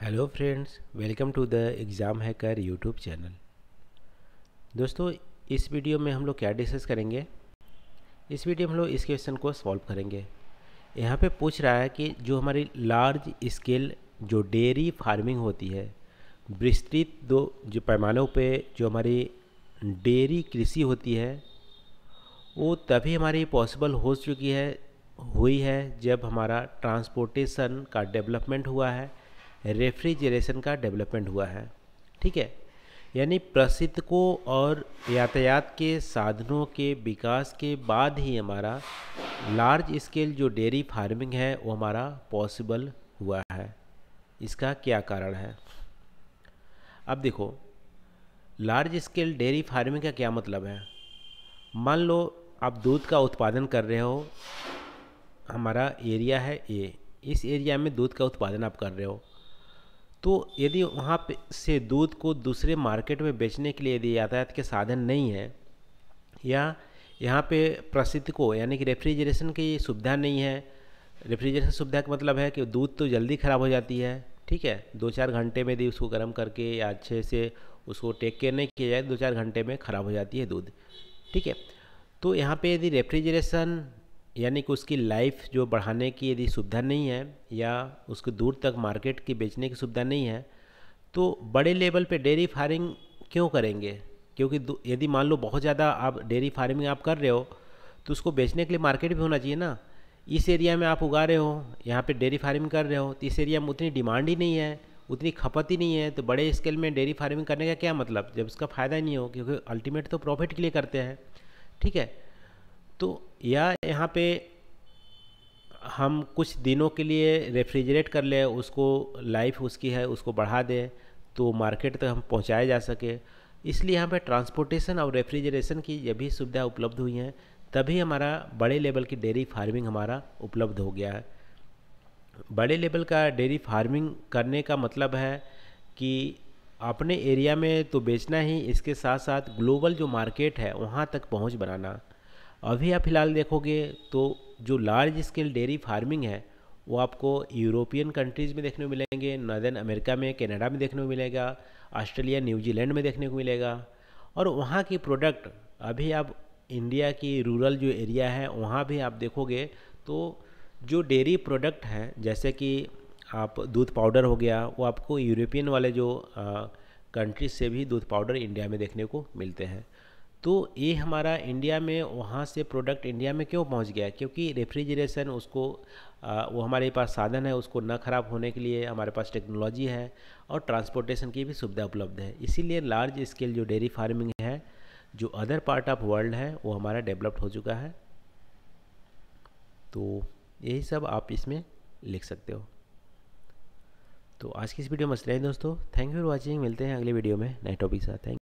hello friends welcome to the exam hacker YouTube channel दोस्तों इस video में हम लोग क्या डिस्कस करेंगे इस वीडियो में हम लोग इस क्वेश्चन को सॉल्व करेंगे यहाँ पे पूछ रहा है कि जो हमारी लार्ज स्केल जो डेयरी फार्मिंग होती है विस्तृत दो जो पैमानों पे जो हमारी डेयरी कृषि होती है वो तभी हमारी पॉसिबल हो चुकी है हुई है जब हमारा ट्रांसपोर्टेशन का डेवलपमेंट हुआ है रेफ्रिजरेशन का डेवलपमेंट हुआ है ठीक है यानी प्रसिद्धकों और यातायात के साधनों के विकास के बाद ही हमारा लार्ज स्केल जो डेयरी फार्मिंग है वो हमारा पॉसिबल हुआ है इसका क्या कारण है अब देखो लार्ज स्केल डेयरी फार्मिंग का क्या मतलब है मान लो आप दूध का उत्पादन कर रहे हो हमारा एरिया है ए इस एरिया में दूध का उत्पादन आप कर रहे हो तो यदि वहाँ पे से दूध को दूसरे मार्केट में बेचने के लिए यदि यातायात के साधन नहीं है या यहाँ पे प्रसिद्ध को यानी कि रेफ्रिजरेशन की सुविधा नहीं है रेफ्रिजरेशन सुविधा का मतलब है कि दूध तो जल्दी ख़राब हो जाती है ठीक है दो चार घंटे में यदि उसको गर्म करके या अच्छे से उसको टेक केयर नहीं किया जाए दो चार घंटे में ख़राब हो जाती है दूध ठीक है तो यहाँ पे यदि रेफ्रिजरेशन यानी कि उसकी लाइफ जो बढ़ाने की यदि सुविधा नहीं है या उसको दूर तक मार्केट की बेचने की सुविधा नहीं है तो बड़े लेवल पे डेयरी फार्मिंग क्यों करेंगे क्योंकि यदि मान लो बहुत ज़्यादा आप डेयरी फार्मिंग आप कर रहे हो तो उसको बेचने के लिए मार्केट भी होना चाहिए ना इस एरिया में आप उगा रहे हो यहाँ पे डेयरी फार्मिंग कर रहे हो तो इस एरिया में उतनी डिमांड ही नहीं है उतनी खपत ही नहीं है तो बड़े स्केल में डेयरी फार्मिंग करने का क्या मतलब जब उसका फ़ायदा ही नहीं हो क्योंकि अल्टीमेट तो प्रॉफिट के लिए करते हैं ठीक है तो या यहाँ पे हम कुछ दिनों के लिए रेफ्रिजरेट कर ले उसको लाइफ उसकी है उसको बढ़ा दें तो मार्केट तक हम पहुँचाए जा सके इसलिए यहाँ पर ट्रांसपोर्टेशन और रेफ्रिजरेशन की जब भी सुविधा उपलब्ध हुई है तभी हमारा बड़े लेवल की डेयरी फार्मिंग हमारा उपलब्ध हो गया है बड़े लेवल का डेयरी फार्मिंग करने का मतलब है कि अपने एरिया में तो बेचना ही इसके साथ साथ ग्लोबल जो मार्केट है वहाँ तक पहुँच बनाना अभी आप फिलहाल देखोगे तो जो लार्ज स्केल डेयरी फार्मिंग है वो आपको यूरोपियन कंट्रीज़ में देखने को मिलेंगे नॉर्दर्न अमेरिका में कनाडा में देखने को मिलेगा ऑस्ट्रेलिया न्यूजीलैंड में देखने को मिलेगा और वहाँ की प्रोडक्ट अभी आप इंडिया की रूरल जो एरिया है वहाँ भी आप देखोगे तो जो डेयरी प्रोडक्ट हैं जैसे कि आप दूध पाउडर हो गया वो आपको यूरोपियन वाले जो कंट्रीज से भी दूध पाउडर इंडिया में देखने को मिलते हैं तो ये हमारा इंडिया में वहाँ से प्रोडक्ट इंडिया में क्यों पहुँच गया क्योंकि रेफ्रिजरेशन उसको आ, वो हमारे पास साधन है उसको न ख़राब होने के लिए हमारे पास टेक्नोलॉजी है और ट्रांसपोर्टेशन की भी सुविधा उपलब्ध है इसीलिए लार्ज स्केल जो डेयरी फार्मिंग है जो अदर पार्ट ऑफ वर्ल्ड है वो हमारा डेवलप्ड हो चुका है तो यही सब आप इसमें लिख सकते हो तो आज की इस वीडियो में इतना ही दोस्तों थैंक यू फॉर वॉचिंग मिलते हैं अगले वीडियो में नए टॉपिक साथ थैंक